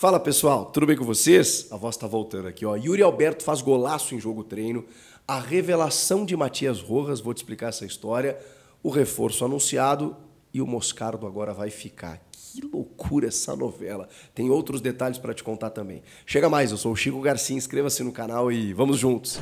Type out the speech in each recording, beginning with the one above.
Fala pessoal, tudo bem com vocês? A voz está voltando aqui, ó. Yuri Alberto faz golaço em jogo treino. A revelação de Matias Rojas, vou te explicar essa história. O reforço anunciado e o Moscardo agora vai ficar. Que loucura essa novela. Tem outros detalhes para te contar também. Chega mais, eu sou o Chico Garcia, inscreva-se no canal e vamos juntos.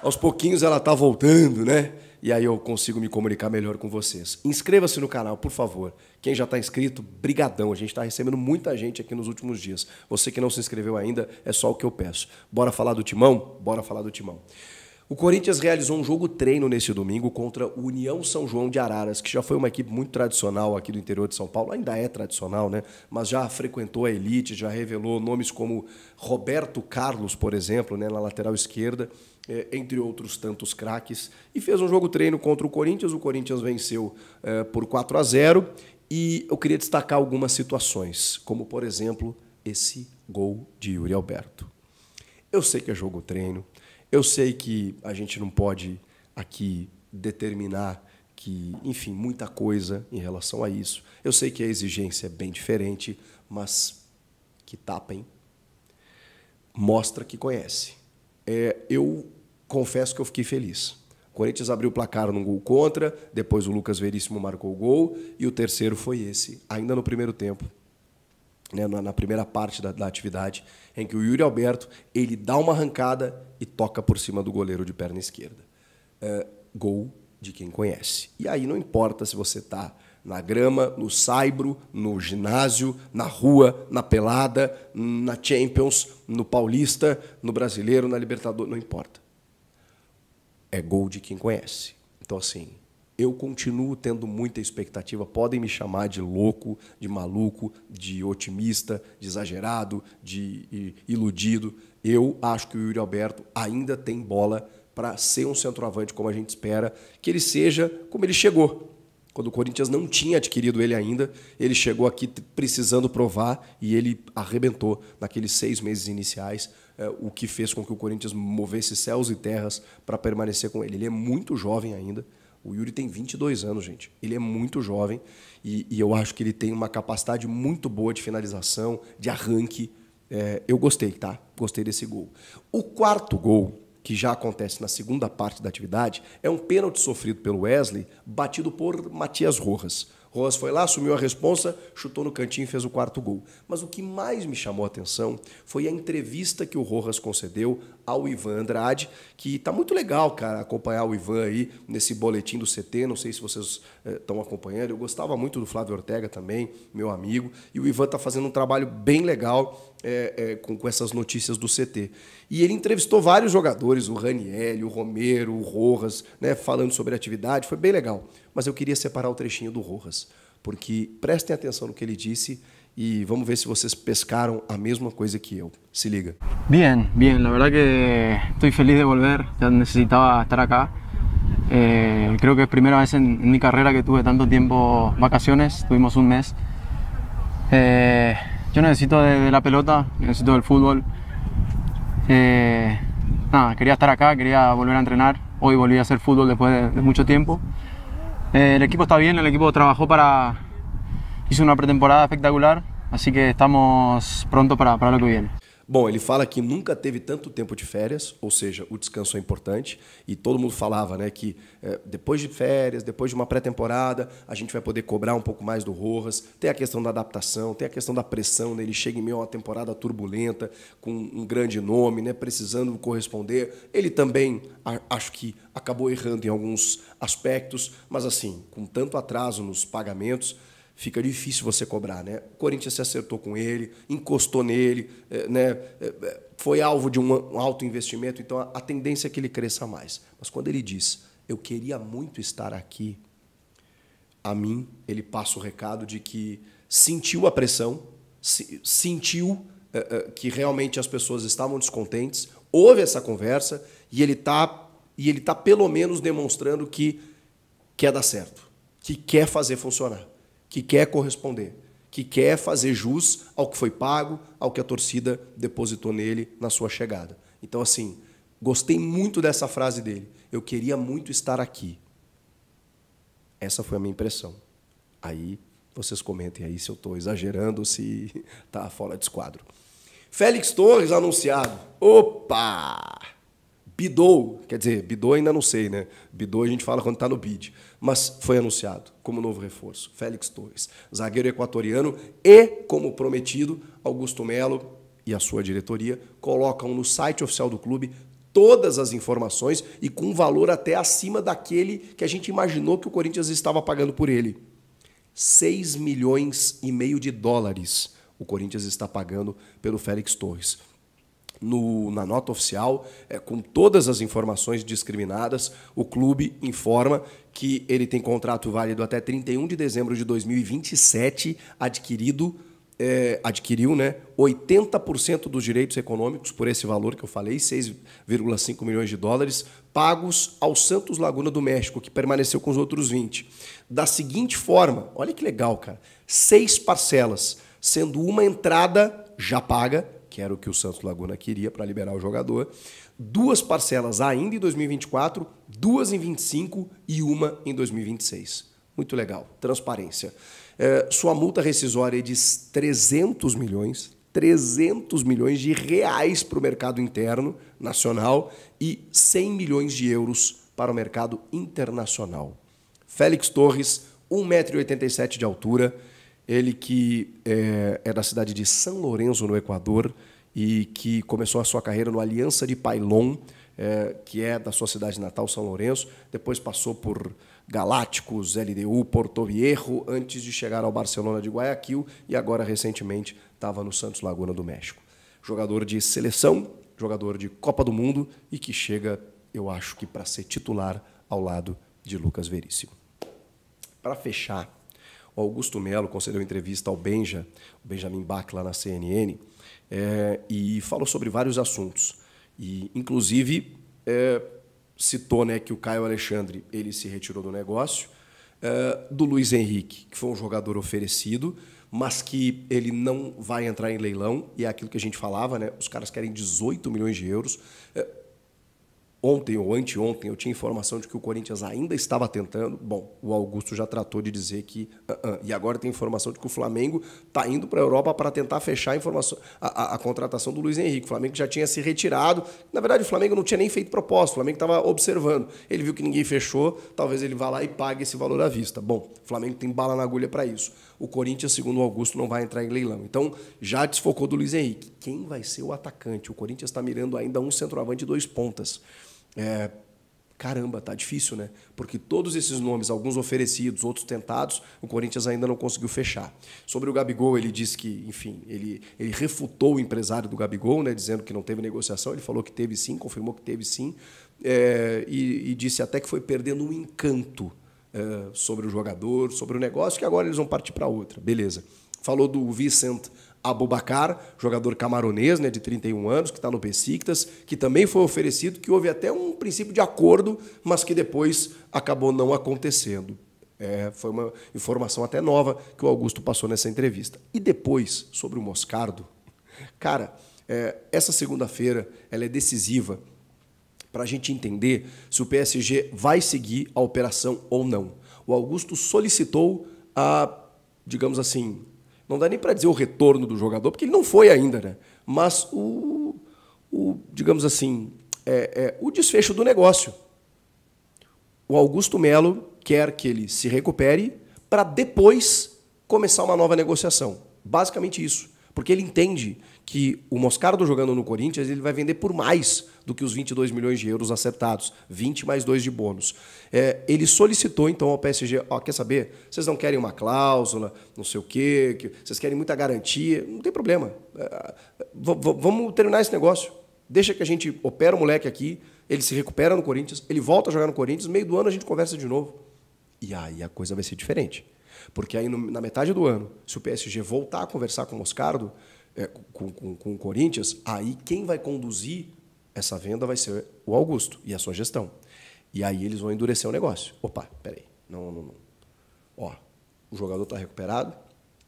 Aos pouquinhos ela tá voltando, né? e aí eu consigo me comunicar melhor com vocês. Inscreva-se no canal, por favor. Quem já está inscrito, brigadão. A gente está recebendo muita gente aqui nos últimos dias. Você que não se inscreveu ainda, é só o que eu peço. Bora falar do Timão? Bora falar do Timão. O Corinthians realizou um jogo treino nesse domingo contra o União São João de Araras, que já foi uma equipe muito tradicional aqui do interior de São Paulo, ainda é tradicional, né? Mas já frequentou a elite, já revelou nomes como Roberto Carlos, por exemplo, né, na lateral esquerda é, entre outros tantos craques, e fez um jogo treino contra o Corinthians. O Corinthians venceu é, por 4 a 0 e eu queria destacar algumas situações, como por exemplo esse gol de Yuri Alberto. Eu sei que é jogo treino, eu sei que a gente não pode aqui determinar que, enfim, muita coisa em relação a isso. Eu sei que a exigência é bem diferente, mas que tapem mostra que conhece é, eu confesso que eu fiquei feliz. O Corinthians abriu o placar num gol contra, depois o Lucas Veríssimo marcou o gol e o terceiro foi esse, ainda no primeiro tempo, né, na, na, primeira parte da, da, atividade, em que o Yuri Alberto ele dá uma arrancada e toca por cima do goleiro de perna esquerda. É, gol de quem conhece. E aí não importa se você está na grama, no saibro, no ginásio, na rua, na pelada, na Champions, no Paulista, no Brasileiro, na Libertadores, não importa. É gol de quem conhece. Então, assim, eu continuo tendo muita expectativa. Podem me chamar de louco, de maluco, de otimista, de exagerado, de iludido. Eu acho que o Yuri Alberto ainda tem bola para ser um centroavante como a gente espera, que ele seja como ele chegou quando o Corinthians não tinha adquirido ele ainda, ele chegou aqui precisando provar e ele arrebentou naqueles seis meses iniciais, é, o que fez com que o Corinthians movesse céus e terras para permanecer com ele. Ele é muito jovem ainda. O Yuri tem 22 anos, gente. Ele é muito jovem e, e eu acho que ele tem uma capacidade muito boa de finalização, de arranque. É, eu gostei, tá? Gostei desse gol. O quarto gol que já acontece na segunda parte da atividade, é um pênalti sofrido pelo Wesley, batido por Matias Rojas. Rojas foi lá, assumiu a responsa, chutou no cantinho e fez o quarto gol. Mas o que mais me chamou a atenção foi a entrevista que o Rojas concedeu ao Ivan Andrade, que tá muito legal, cara, acompanhar o Ivan aí nesse boletim do CT. Não sei se vocês estão eh, acompanhando. Eu gostava muito do Flávio Ortega também, meu amigo. E o Ivan tá fazendo um trabalho bem legal eh, eh, com, com essas notícias do CT. E ele entrevistou vários jogadores, o Raniel, o Romero, o Rojas, né, falando sobre a atividade. Foi bem legal. mas eu queria separar o trechinho do Rojas, porque prestem atenção lo que ele disse y e vamos a ver si vocês pescaron la misma cosa que yo. Se liga. Bien, bien, la verdad que estoy feliz de volver, ya necesitaba estar acá. Eh, creo que es primera vez en, mi carrera que tuve tanto tiempo vacaciones, tuvimos un mes. Eh, yo necesito de, la pelota, necesito del fútbol. Eh, nada, quería estar acá, quería volver a entrenar. Hoy volví a hacer fútbol después de mucho tiempo. Eh, el equipo está bien, el equipo trabajó para... hizo una pretemporada espectacular, así que estamos pronto para, para lo que viene. Bom, ele fala que nunca teve tanto tempo de férias, ou seja, o descanso é importante. E todo mundo falava né, que é, depois de férias, depois de uma pré-temporada, a gente vai poder cobrar um pouco mais do Rojas. Tem a questão da adaptação, tem a questão da pressão. Né, ele chega em meio a uma temporada turbulenta, com um grande nome, né, precisando corresponder. Ele também, a, acho que, acabou errando em alguns aspectos, mas assim, com tanto atraso nos pagamentos fica difícil você cobrar, né? O Corinthians se acertou com ele, encostou nele, eh, né? Eh, eh, foi alvo de um alto investimento, então a tendência é que ele cresça mais. Mas quando ele diz, eu queria muito estar aqui, a mim ele passa o recado de que sentiu a pressão, sentiu que realmente as pessoas estavam descontentes, houve essa conversa e ele está e ele tá pelo menos demonstrando que quer dar certo, que quer fazer funcionar que quer corresponder, que quer fazer jus ao que foi pago, ao que a torcida depositou nele na sua chegada. Então, assim, gostei muito dessa frase dele. Eu queria muito estar aqui. Essa foi a minha impressão. Aí vocês comentem aí se eu estou exagerando, se está fora de esquadro. Félix Torres anunciado. Opa! Bidou, quer dizer, Bidou ainda não sei, né? Bidou a gente fala quando está no bid, mas foi anunciado como novo reforço. Félix Torres, zagueiro equatoriano e, como prometido, Augusto Melo e a sua diretoria colocam no site oficial do clube todas as informações e com um valor até acima daquele que a gente imaginou que o Corinthians estava pagando por ele. 6 milhões e meio de dólares o Corinthians está pagando pelo Félix Torres no, na nota oficial, é, com todas as informações discriminadas, o clube informa que ele tem contrato válido até 31 de dezembro de 2027, adquirido é, adquiriu né, 80% dos direitos econômicos por esse valor que eu falei, 6,5 milhões de dólares, pagos ao Santos Laguna do México, que permaneceu com os outros 20. Da seguinte forma, olha que legal, cara, seis parcelas, sendo uma entrada já paga que era o que o Santos Laguna queria para liberar o jogador. Duas parcelas ainda em 2024, duas em 25 e uma em 2026. Muito legal, transparência. É, sua multa rescisória é de 300 milhões, 300 milhões de reais para o mercado interno nacional e 100 milhões de euros para o mercado internacional. Félix Torres, 1,87m de altura, ele que é, é da cidade de São Lourenço, no Equador, e que começou a sua carreira no Aliança de Pailon, é, que é da sua cidade natal, São Lourenço. Depois passou por Galácticos, LDU, Porto Viejo, antes de chegar ao Barcelona de Guayaquil e agora, recentemente, estava no Santos Laguna do México. Jogador de seleção, jogador de Copa do Mundo e que chega, eu acho que, para ser titular ao lado de Lucas Veríssimo. Para fechar, o Augusto Melo concedeu entrevista ao Benja, o Benjamin Bach, lá na CNN, é, e falou sobre vários assuntos. E, inclusive, é, citou né, que o Caio Alexandre ele se retirou do negócio, é, do Luiz Henrique, que foi um jogador oferecido, mas que ele não vai entrar em leilão, e é aquilo que a gente falava, né? Os caras querem 18 milhões de euros. É, ontem ou anteontem eu tinha informação de que o Corinthians ainda estava tentando. Bom, o Augusto já tratou de dizer que. Uh -uh. E agora tem informação de que o Flamengo está indo para a Europa para tentar fechar a, informação, a, a, a, contratação do Luiz Henrique. O Flamengo já tinha se retirado. Na verdade, o Flamengo não tinha nem feito proposta, o Flamengo estava observando. Ele viu que ninguém fechou, talvez ele vá lá e pague esse valor à vista. Bom, o Flamengo tem bala na agulha para isso. O Corinthians, segundo o Augusto, não vai entrar em leilão. Então, já desfocou do Luiz Henrique. Quem vai ser o atacante? O Corinthians está mirando ainda um centroavante e dois pontas. É, caramba, tá difícil, né? Porque todos esses nomes, alguns oferecidos, outros tentados, o Corinthians ainda não conseguiu fechar. Sobre o Gabigol, ele disse que, enfim, ele, ele refutou o empresário do Gabigol, né, dizendo que não teve negociação. Ele falou que teve sim, confirmou que teve sim, é, e, e, disse até que foi perdendo um encanto é, sobre o jogador, sobre o negócio, que agora eles vão partir para outra. Beleza. Falou do Vicent Abubakar, jogador camaronês né, de 31 anos, que está no Besiktas, que também foi oferecido, que houve até um princípio de acordo, mas que depois acabou não acontecendo. É, foi uma informação até nova que o Augusto passou nessa entrevista. E depois, sobre o Moscardo, cara, é, essa segunda-feira ela é decisiva para a gente entender se o PSG vai seguir a operação ou não. O Augusto solicitou a, digamos assim, não dá nem para dizer o retorno do jogador, porque ele não foi ainda, né? Mas o, o digamos assim, é, é, o desfecho do negócio. O Augusto Melo quer que ele se recupere para depois começar uma nova negociação. Basicamente isso. Porque ele entende que o Moscardo jogando no Corinthians ele vai vender por mais do que os 22 milhões de euros acertados, 20 mais 2 de bônus. É, ele solicitou então ao PSG, quer saber? Vocês não querem uma cláusula, não sei o quê, que vocês querem muita garantia, não tem problema. É, é vamos terminar esse negócio. Deixa que a gente opera o moleque aqui, ele se recupera no Corinthians, ele volta a jogar no Corinthians, meio do ano a gente conversa de novo. E aí a coisa vai ser diferente. Porque aí, no, na metade do ano, se o PSG voltar a conversar com o Moscardo, é, com, com, com o Corinthians, aí quem vai conduzir essa venda vai ser o Augusto e a sua gestão. E aí eles vão endurecer o negócio. Opa, peraí. Não, não, não. Ó, o jogador está recuperado,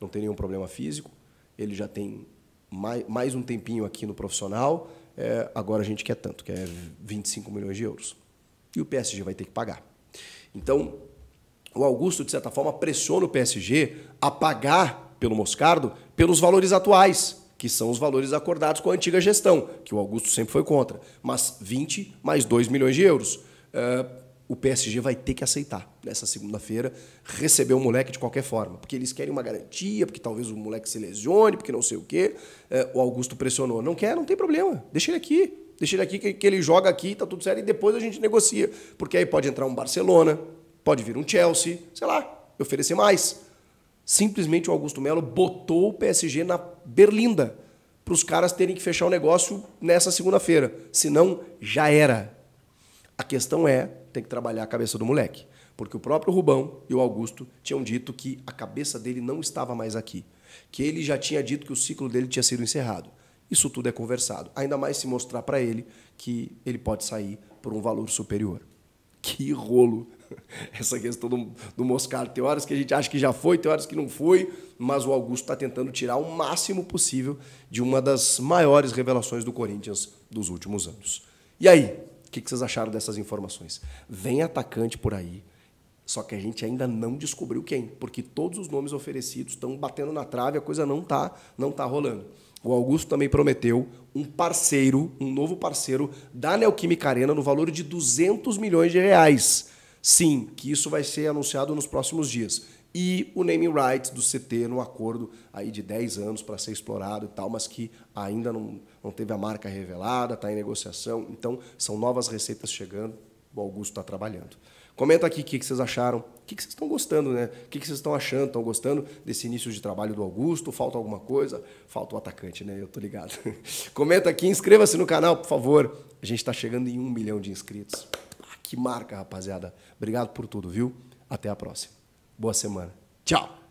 não tem nenhum problema físico, ele já tem mais, mais um tempinho aqui no profissional, é, agora a gente quer tanto, quer 25 milhões de euros. E o PSG vai ter que pagar. Então, o Augusto, de certa forma, pressiona o PSG a pagar pelo Moscardo pelos valores atuais, que são os valores acordados com a antiga gestão, que o Augusto sempre foi contra. Mas 20 mais 2 milhões de euros. Uh, o PSG vai ter que aceitar nessa segunda-feira receber o moleque de qualquer forma, porque eles querem uma garantia, porque talvez o moleque se lesione, porque não sei o quê. Uh, o Augusto pressionou. Não quer, não tem problema. Deixa ele aqui. Deixa ele aqui que, que ele joga aqui, tá tudo certo, e depois a gente negocia. Porque aí pode entrar um Barcelona, Pode vir um Chelsea, sei lá, oferecer mais. Simplesmente o Augusto Melo botou o PSG na berlinda para os caras terem que fechar o negócio nessa segunda-feira. Senão, já era. A questão é, tem que trabalhar a cabeça do moleque. Porque o próprio Rubão e o Augusto tinham dito que a cabeça dele não estava mais aqui. Que ele já tinha dito que o ciclo dele tinha sido encerrado. Isso tudo é conversado. Ainda mais se mostrar para ele que ele pode sair por um valor superior. Que rolo! essa questão do, do Moscardo. Tem horas que a gente acha que já foi, tem horas que não foi, mas o Augusto está tentando tirar o máximo possível de uma das maiores revelações do Corinthians dos últimos anos. E aí, o que, que vocês acharam dessas informações? Vem atacante por aí, só que a gente ainda não descobriu quem, porque todos os nomes oferecidos estão batendo na trave, a coisa não tá, não tá rolando. O Augusto também prometeu um parceiro, um novo parceiro da Neoquímica Arena no valor de 200 milhões de reais. Sim, que isso vai ser anunciado nos próximos dias. E o naming rights do CT no acordo aí de 10 anos para ser explorado e tal, mas que ainda não, não teve a marca revelada, está em negociação. Então, são novas receitas chegando, o Augusto está trabalhando. Comenta aqui o que vocês acharam, o que vocês estão gostando, né? O que vocês estão achando, estão gostando desse início de trabalho do Augusto? Falta alguma coisa? Falta o atacante, né? Eu tô ligado. Comenta aqui, inscreva-se no canal, por favor. A gente está chegando em um milhão de inscritos que marca, rapaziada. Obrigado por tudo, viu? Até a próxima. Boa semana. Tchau.